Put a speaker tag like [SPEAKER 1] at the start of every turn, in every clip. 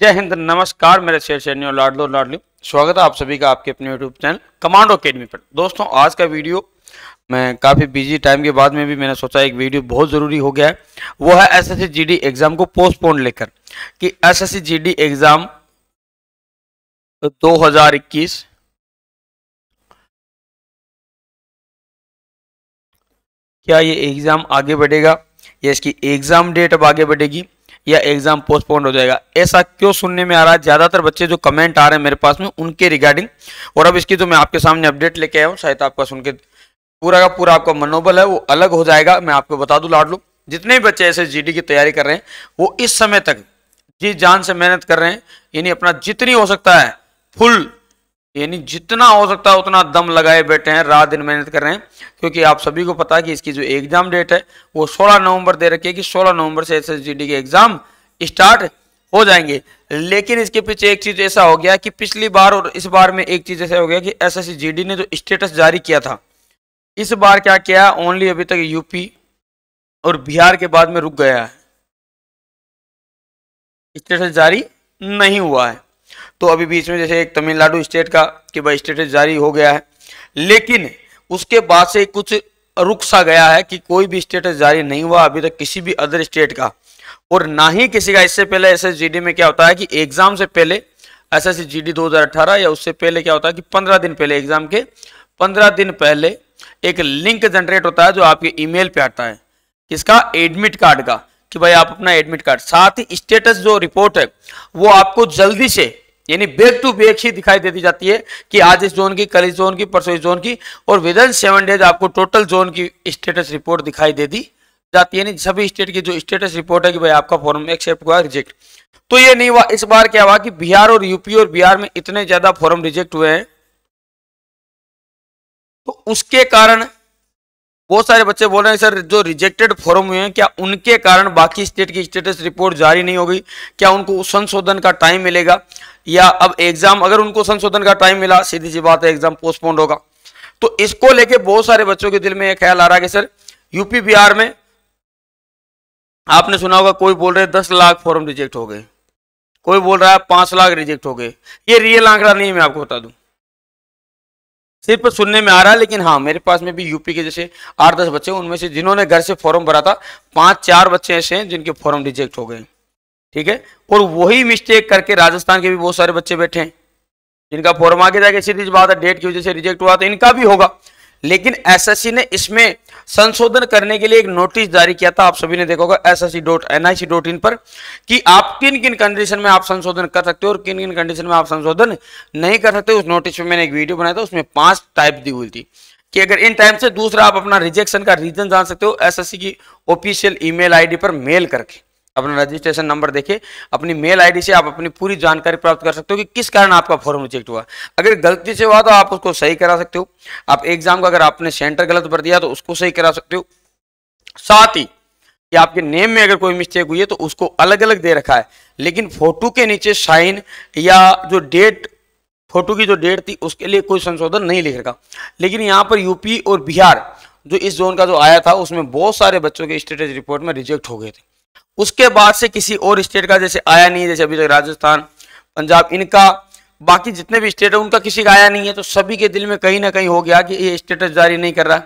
[SPEAKER 1] जय हिंद नमस्कार मेरे शेर शेरनियो लाडलो लाडली स्वागत है आप सभी का आपके अपने यूट्यूब चैनल कमांडो अकेडमी पर दोस्तों आज का वीडियो मैं काफ़ी बिजी टाइम के बाद में भी मैंने सोचा एक वीडियो बहुत ज़रूरी हो गया है वो है एस एस जीडी एग्ज़ाम को पोस्टपोन लेकर कि एस एस जीडी एग्ज़ाम दो क्या ये एग्ज़ाम आगे बढ़ेगा या इसकी एग्ज़ाम डेट अब आगे बढ़ेगी या एग्जाम पोस्टपोन हो जाएगा ऐसा क्यों सुनने में आ रहा है ज़्यादातर बच्चे जो कमेंट आ रहे हैं मेरे पास में उनके रिगार्डिंग और अब इसकी जो तो मैं आपके सामने अपडेट लेके आया हूँ शायद आपका सुन के पूरा का पूरा आपका मनोबल है वो अलग हो जाएगा मैं आपको बता लाड लाडलू जितने भी बच्चे ऐसे जी की तैयारी कर रहे हैं वो इस समय तक जी जान से मेहनत कर रहे हैं यानी अपना जितनी हो सकता है फुल यानी जितना हो सकता है उतना दम लगाए बैठे हैं रात दिन मेहनत कर रहे हैं क्योंकि आप सभी को पता है कि इसकी जो एग्जाम डेट है वो 16 नवंबर दे रखी है कि 16 नवंबर से एस के एग्जाम स्टार्ट हो जाएंगे लेकिन इसके पीछे एक चीज ऐसा हो गया कि पिछली बार और इस बार में एक चीज ऐसा हो गया कि एस ने जो स्टेटस जारी किया था इस बार क्या किया ओनली अभी तक यूपी और बिहार के बाद में रुक गया है स्टेटस जारी नहीं हुआ है तो अभी बीच में जैसे एक तमिलनाडु स्टेट का कि भाई स्टेटस जारी हो गया है लेकिन उसके बाद से कुछ रुक सा गया है कि कोई भी स्टेटस जारी नहीं हुआ अभी तक किसी भी अदर स्टेट का और ना ही किसी का इससे पहले एस में क्या होता है कि एग्जाम से पहले एस एस जी या उससे पहले क्या होता है कि पंद्रह दिन पहले एग्जाम के पंद्रह दिन पहले एक लिंक जनरेट होता है जो आपके ईमेल पे आता है किसका एडमिट कार्ड का कि भाई आप अपना एडमिट कार्ड साथ ही स्टेटस जो रिपोर्ट है वो आपको जल्दी से यानी बैक टू बैक ही दिखाई दे दी जाती है कि आज इस जोन की कल इस जोन की परसों इस जोन की और विद इन सेवन डेज आपको टोटल जोन की स्टेटस रिपोर्ट दिखाई दे दी जाती है यानी सभी स्टेट की जो स्टेटस रिपोर्ट है कि भाई आपका फॉर्म एक्सेप्ट हुआ रिजेक्ट तो ये नहीं हुआ इस बार क्या हुआ कि बिहार और यूपी और बिहार में इतने ज्यादा फॉर्म रिजेक्ट हुए हैं तो उसके कारण बहुत सारे बच्चे बोल रहे हैं सर जो रिजेक्टेड फॉर्म हुए हैं क्या उनके कारण बाकी स्टेट की स्टेटस रिपोर्ट जारी नहीं होगी क्या उनको संशोधन का टाइम मिलेगा या अब एग्जाम अगर उनको संशोधन का टाइम मिला सीधी सी बात है एग्जाम पोस्टपोन्ड होगा तो इसको लेके बहुत सारे बच्चों के दिल में यह ख्याल आ रहा है कि सर यूपी बिहार में आपने सुना होगा कोई बोल रहे दस लाख फॉर्म रिजेक्ट हो गए कोई बोल रहा है पांच लाख रिजेक्ट हो गए ये रियल आंकड़ा नहीं है मैं आपको बता दूं सिर्फ सुनने में आ रहा है लेकिन हाँ मेरे पास में भी यूपी के जैसे आठ दस बच्चे उनमें से जिन्होंने घर से फॉर्म भरा था पांच चार बच्चे ऐसे हैं जिनके फॉर्म रिजेक्ट हो गए ठीक है और वही मिस्टेक करके राजस्थान के भी बहुत सारे बच्चे बैठे हैं जिनका फॉर्म आगे जाके सीधी बात है डेट की वजह से रिजेक्ट हुआ तो इनका भी होगा लेकिन एसएससी ने इसमें संशोधन करने के लिए एक नोटिस जारी किया था आप सभी ने देखा होगा S dot N dot in पर कि आप किन किन कंडीशन में आप संशोधन कर सकते हो और किन किन कंडीशन में आप संशोधन नहीं कर सकते उस नोटिस में मैंने एक वीडियो बनाया था उसमें पांच टाइप दी हुई थी कि अगर इन टाइम से दूसरा आप अपना रिजेक्शन का रीजन जान सकते हो एस की ऑफिशियल ई मेल पर मेल करके अपना रजिस्ट्रेशन नंबर देखे अपनी मेल आईडी से आप अपनी पूरी जानकारी प्राप्त कर सकते हो कि किस कारण आपका फॉर्म रिजेक्ट हुआ अगर गलती से हुआ तो आप उसको सही करा सकते हो आप एग्जाम का अगर आपने सेंटर गलत भर दिया तो उसको सही करा सकते हो साथ ही कि आपके नेम में अगर कोई मिस्टेक हुई है तो उसको अलग अलग दे रखा है लेकिन फोटो के नीचे साइन या जो डेट फोटो की जो डेट थी उसके लिए कोई संशोधन नहीं लिख रखा लेकिन यहाँ पर यूपी और बिहार जो इस जोन का जो आया था उसमें बहुत सारे बच्चों के स्टेटस रिपोर्ट में रिजेक्ट हो गए थे उसके बाद से किसी और स्टेट का जैसे आया नहीं है जैसे अभी तक राजस्थान पंजाब इनका बाकी जितने भी स्टेट है उनका किसी का आया नहीं है तो सभी के दिल में कहीं ना कहीं हो गया कि ये स्टेटस जारी नहीं कर रहा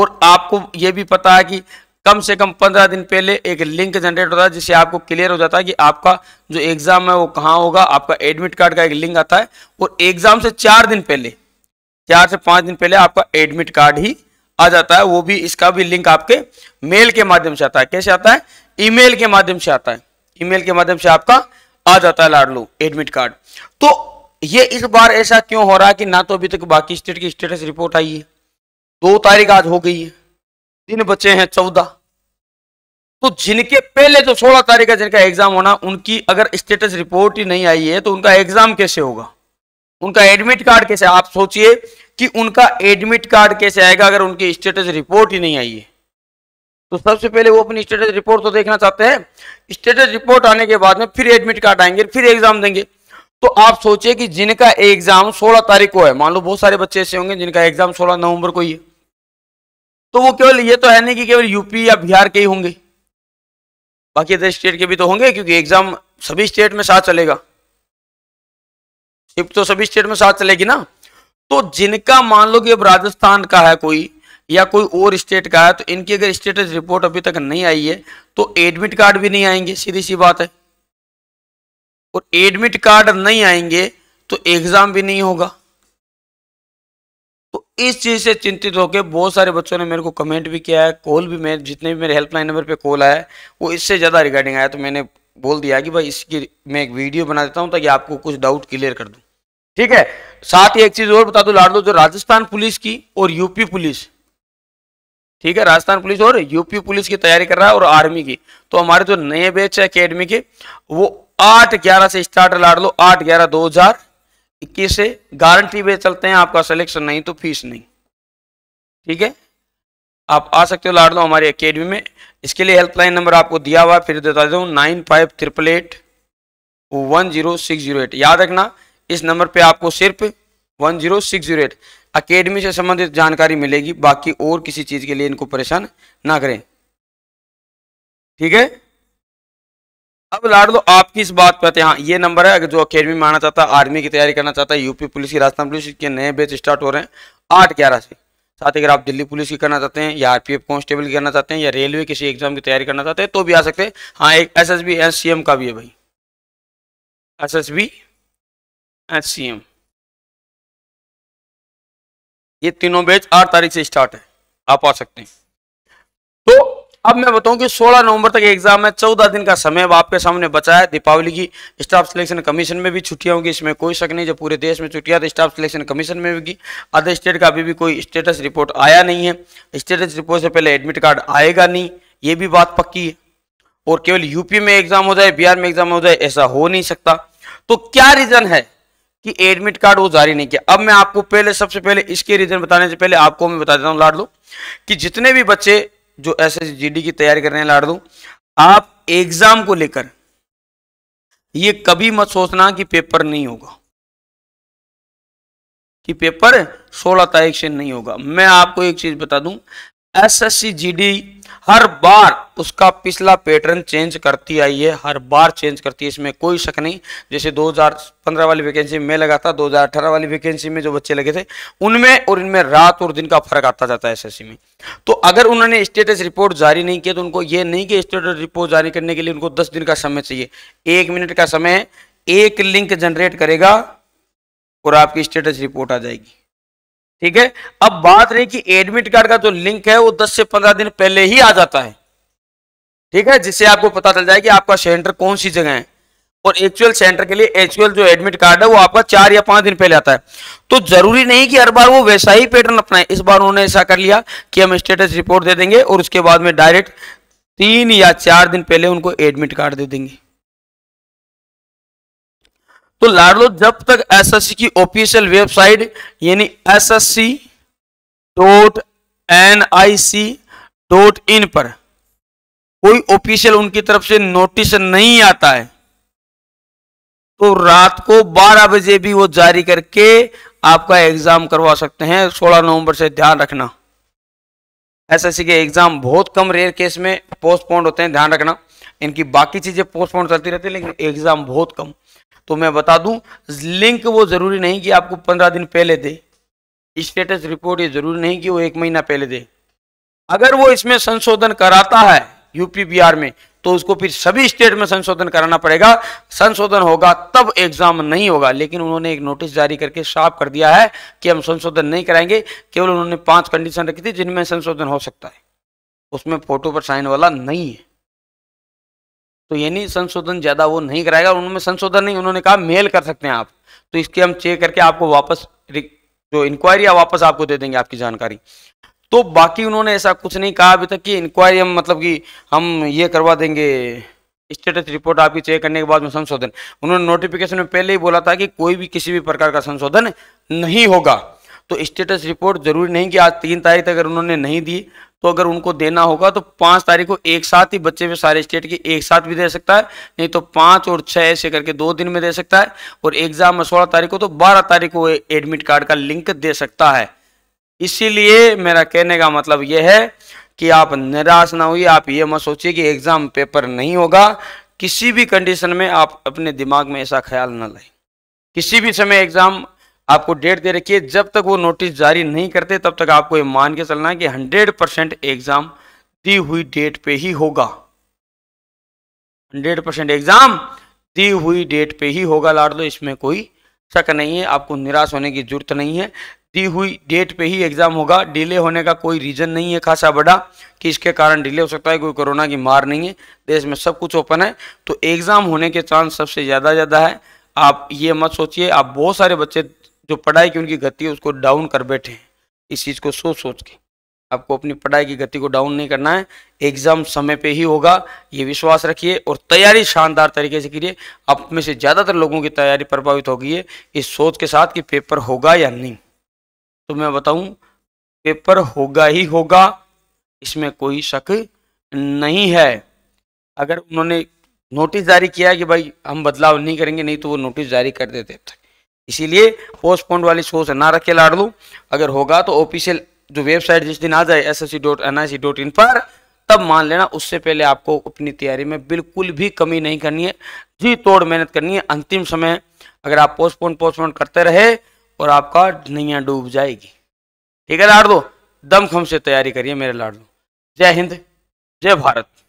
[SPEAKER 1] और आपको ये भी पता है कि कम से कम पंद्रह दिन पहले एक लिंक जनरेट होता है जिससे आपको क्लियर हो जाता है कि आपका जो एग्ज़ाम है वो कहाँ होगा आपका एडमिट कार्ड का एक लिंक आता है और एग्ज़ाम से चार दिन पहले चार से पाँच दिन पहले आपका एडमिट कार्ड ही आ जाता है वो भी इसका भी लिंक आपके मेल के माध्यम से आता है कैसे आता है ईमेल के माध्यम से आता है ईमेल के माध्यम से आपका आ जाता है लाडलू एडमिट कार्ड तो ये इस बार ऐसा क्यों हो रहा है कि ना तो अभी तक बाकी स्टेट की स्टेटस रिपोर्ट आई है दो तारीख आज हो गई है तीन बच्चे हैं चौदह तो जिनके पहले जो तो सोलह तारीख का जिनका एग्जाम होना उनकी अगर स्टेटस रिपोर्ट ही नहीं आई है तो उनका एग्जाम कैसे होगा उनका एडमिट कार्ड कैसे आप सोचिए कि उनका एडमिट कार्ड कैसे आएगा अगर उनकी स्टेटस रिपोर्ट ही नहीं आई है तो सबसे पहले वो अपनी स्टेटस रिपोर्ट तो देखना चाहते हैं स्टेटस रिपोर्ट आने के बाद में फिर एडमिट कार्ड आएंगे फिर एग्जाम देंगे तो आप सोचिए कि जिनका एग्जाम 16 तारीख को है मान लो बहुत सारे बच्चे ऐसे होंगे जिनका एग्जाम 16 नवंबर को ही है तो वो केवल ये तो है नहीं कि केवल यूपी या बिहार के ही होंगे बाकी अदर स्टेट के भी तो होंगे क्योंकि एग्जाम सभी स्टेट में साथ चलेगा शिफ्ट तो सभी स्टेट में साथ चलेगी ना तो जिनका मान लो कि अब राजस्थान का है कोई या कोई और स्टेट का है तो इनकी अगर स्टेटस रिपोर्ट अभी तक नहीं आई है तो एडमिट कार्ड भी नहीं आएंगे सीधी सी बात है और एडमिट कार्ड नहीं आएंगे तो एग्जाम भी नहीं होगा तो इस चीज़ से चिंतित होकर बहुत सारे बच्चों ने मेरे को कमेंट भी किया है कॉल भी मैं जितने भी मेरे हेल्पलाइन नंबर पे कॉल आया है वो इससे ज़्यादा रिगार्डिंग आया तो मैंने बोल दिया कि भाई इसकी मैं एक वीडियो बना देता हूं ताकि आपको कुछ डाउट क्लियर कर दूं ठीक है साथ ही एक चीज़ और बता दूँ लाडलो जो राजस्थान पुलिस की और यूपी पुलिस ठीक है राजस्थान पुलिस और यूपी पुलिस की तैयारी कर रहा है और आर्मी की तो हमारे जो नए बैच है अकेडमी के वो आठ ग्यारह से स्टार्ट लाड़ लो आठ ग्यारह दो हजार इक्कीस से गारंटी पे चलते हैं आपका सिलेक्शन नहीं तो फीस नहीं ठीक है आप आ सकते हो लाड़ लो हमारी अकेडमी में इसके लिए हेल्पलाइन नंबर आपको दिया हुआ फिर बता देता हूँ nine five triple eight one zero six zero eight याद रखना इस नंबर पे आपको सिर्फ one zero six zero eight academy से संबंधित जानकारी मिलेगी बाकी और किसी चीज़ के लिए इनको परेशान ना करें ठीक है अब लाड लो आपकी इस बात पर हाँ ये नंबर है अगर जो अकेडमी में आना चाहता है आर्मी की तैयारी करना चाहता है यूपी पुलिस की राजस्थान पुलिस के नए बेच स्टार्ट हो रहे हैं आठ ग्यारह से साथ ही अगर आप दिल्ली पुलिस की करना चाहते हैं या आरपीएफ कांस्टेबल की करना चाहते हैं या रेलवे किसी एग्जाम की तैयारी करना चाहते हैं तो भी आ सकते हैं हाँ एक S S B S C M का भी है भाई S S B S C M ये तीनों बैच आठ तारीख से स्टार्ट है आप आ सकते हैं तो अब मैं बताऊं कि 16 नवंबर तक एग्जाम है 14 दिन का समय अब आपके सामने बचा है दीपावली की स्टाफ सिलेक्शन कमीशन में भी छुट्टियां होंगी इसमें कोई शक नहीं जब पूरे देश में छुट्टियां तो स्टाफ सिलेक्शन कमीशन में होगी अदर स्टेट का अभी भी कोई स्टेटस रिपोर्ट आया नहीं है स्टेटस रिपोर्ट से पहले एडमिट कार्ड आएगा नहीं ये भी बात पक्की है और केवल यूपी में एग्जाम हो जाए बिहार में एग्जाम हो जाए ऐसा हो नहीं सकता तो क्या रीजन है कि एडमिट कार्ड वो जारी नहीं किया अब मैं आपको पहले सबसे पहले इसके रीजन बताने से पहले आपको मैं बता देता हूँ लाड लू कि जितने भी बच्चे जो एस एस की तैयारी कर रहे हैं लाड लू आप एग्जाम को लेकर ये कभी मत सोचना कि पेपर नहीं होगा कि पेपर 16 तारीख से नहीं होगा मैं आपको एक चीज बता दूं एसएससी जीडी हर बार उसका पिछला पैटर्न चेंज करती आई है हर बार चेंज करती है इसमें कोई शक नहीं जैसे 2015 वाली वैकेंसी में लगा था 2018 वाली वैकेंसी में जो बच्चे लगे थे उनमें और इनमें रात और दिन का फर्क आता जाता है एसएससी में तो अगर उन्होंने स्टेटस रिपोर्ट जारी नहीं किया तो उनको ये नहीं कि स्टेटस रिपोर्ट जारी करने के लिए उनको दस दिन का समय चाहिए एक मिनट का समय एक लिंक जनरेट करेगा और आपकी स्टेटस रिपोर्ट आ जाएगी ठीक है अब बात रही कि एडमिट कार्ड का जो लिंक है वो 10 से 15 दिन पहले ही आ जाता है ठीक है जिससे आपको पता चल जाए कि आपका सेंटर कौन सी जगह है और एक्चुअल सेंटर के लिए एक्चुअल जो एडमिट कार्ड है वो आपका चार या पांच दिन पहले आता है तो जरूरी नहीं कि हर बार वो वैसा ही पैटर्न अपनाए इस बार उन्होंने ऐसा कर लिया कि हम स्टेटस रिपोर्ट दे देंगे और उसके बाद में डायरेक्ट तीन या चार दिन पहले उनको एडमिट कार्ड दे देंगे तो लाडलो जब तक एसएससी की ऑफिशियल वेबसाइट यानी S S C dot N I C dot in पर कोई ऑफिशियल उनकी तरफ से नोटिस नहीं आता है तो रात को 12 बजे भी वो जारी करके आपका एग्जाम करवा सकते हैं 16 नवंबर से ध्यान रखना एसएससी के एग्जाम बहुत कम रेयर केस में पोस्टपोन होते हैं ध्यान रखना इनकी बाकी चीजें पोस्टपोन चलती रहती है लेकिन एग्जाम बहुत कम तो मैं बता दूं लिंक वो ज़रूरी नहीं कि आपको पंद्रह दिन पहले दे स्टेटस रिपोर्ट ये ज़रूरी नहीं कि वो एक महीना पहले दे अगर वो इसमें संशोधन कराता है यूपी आर में तो उसको फिर सभी स्टेट में संशोधन कराना पड़ेगा संशोधन होगा तब एग्जाम नहीं होगा लेकिन उन्होंने एक नोटिस जारी करके साफ कर दिया है कि हम संशोधन नहीं कराएंगे केवल उन्होंने पांच कंडीशन रखी थी जिनमें संशोधन हो सकता है उसमें फोटो पर साइन वाला नहीं है तो यानी संशोधन ज़्यादा वो नहीं कराएगा उनमें संशोधन नहीं उन्होंने कहा मेल कर सकते हैं आप तो इसके हम चेक करके आपको वापस जो इंक्वायरी है वापस आपको दे देंगे आपकी जानकारी तो बाकी उन्होंने ऐसा कुछ नहीं कहा अभी तक कि इंक्वायरी हम मतलब कि हम ये करवा देंगे स्टेटस रिपोर्ट आपकी चेक करने के बाद में संशोधन उन्होंने नोटिफिकेशन में पहले ही बोला था कि कोई भी किसी भी प्रकार का संशोधन नहीं होगा तो स्टेटस रिपोर्ट जरूरी नहीं कि आज तीन तारीख तक अगर उन्होंने नहीं दी तो अगर उनको देना होगा तो पाँच तारीख को एक साथ ही बच्चे में सारे स्टेट की एक साथ भी दे सकता है नहीं तो पाँच और छः ऐसे करके दो दिन में दे सकता है और एग्जाम में सोलह तारीख को तो बारह तारीख को एडमिट कार्ड का लिंक दे सकता है इसीलिए मेरा कहने का मतलब यह है कि आप निराश ना हुई आप ये मत सोचिए कि एग्जाम पेपर नहीं होगा किसी भी कंडीशन में आप अपने दिमाग में ऐसा ख्याल ना लें किसी भी समय एग्जाम आपको डेट दे रखी है जब तक वो नोटिस जारी नहीं करते तब तक आपको ये मान के चलना है कि हंड्रेड परसेंट एग्जाम दी हुई डेट पे ही होगा हंड्रेड परसेंट एग्जाम दी हुई डेट पे ही होगा लाड दो इसमें कोई शक नहीं है आपको निराश होने की जरूरत नहीं है दी हुई डेट पे ही एग्जाम होगा डिले होने का कोई रीजन नहीं है खासा बड़ा कि इसके कारण डिले हो सकता है कोई कोरोना की मार नहीं है देश में सब कुछ ओपन है तो एग्जाम होने के चांस सबसे ज़्यादा ज़्यादा है आप ये मत सोचिए आप बहुत सारे बच्चे जो पढ़ाई की उनकी गति है उसको डाउन कर बैठे हैं इस चीज़ को सोच सोच के आपको अपनी पढ़ाई की गति को डाउन नहीं करना है एग्ज़ाम समय पे ही होगा ये विश्वास रखिए और तैयारी शानदार तरीके से कीजिए आप में से ज़्यादातर लोगों की तैयारी प्रभावित होगी है इस सोच के साथ कि पेपर होगा या नहीं तो मैं बताऊँ पेपर होगा ही होगा इसमें कोई शक नहीं है अगर उन्होंने नोटिस जारी किया कि भाई हम बदलाव नहीं करेंगे नहीं तो वो नोटिस जारी कर देते थे इसीलिए पोस्टपोन्ड वाली सोच ना रखे लाड लू अगर होगा तो ऑफिशियल जो वेबसाइट जिस दिन आ जाए S S C dot N I C dot in पर तब मान लेना उससे पहले आपको अपनी तैयारी में बिल्कुल भी कमी नहीं करनी है जी तोड़ मेहनत करनी है अंतिम समय अगर आप पोस्टपोन पोस्टपोन करते रहे और आपका नैया डूब जाएगी ठीक है लाड़ दो दमखम से तैयारी करिए मेरे लाड़ दो जय हिंद जय भारत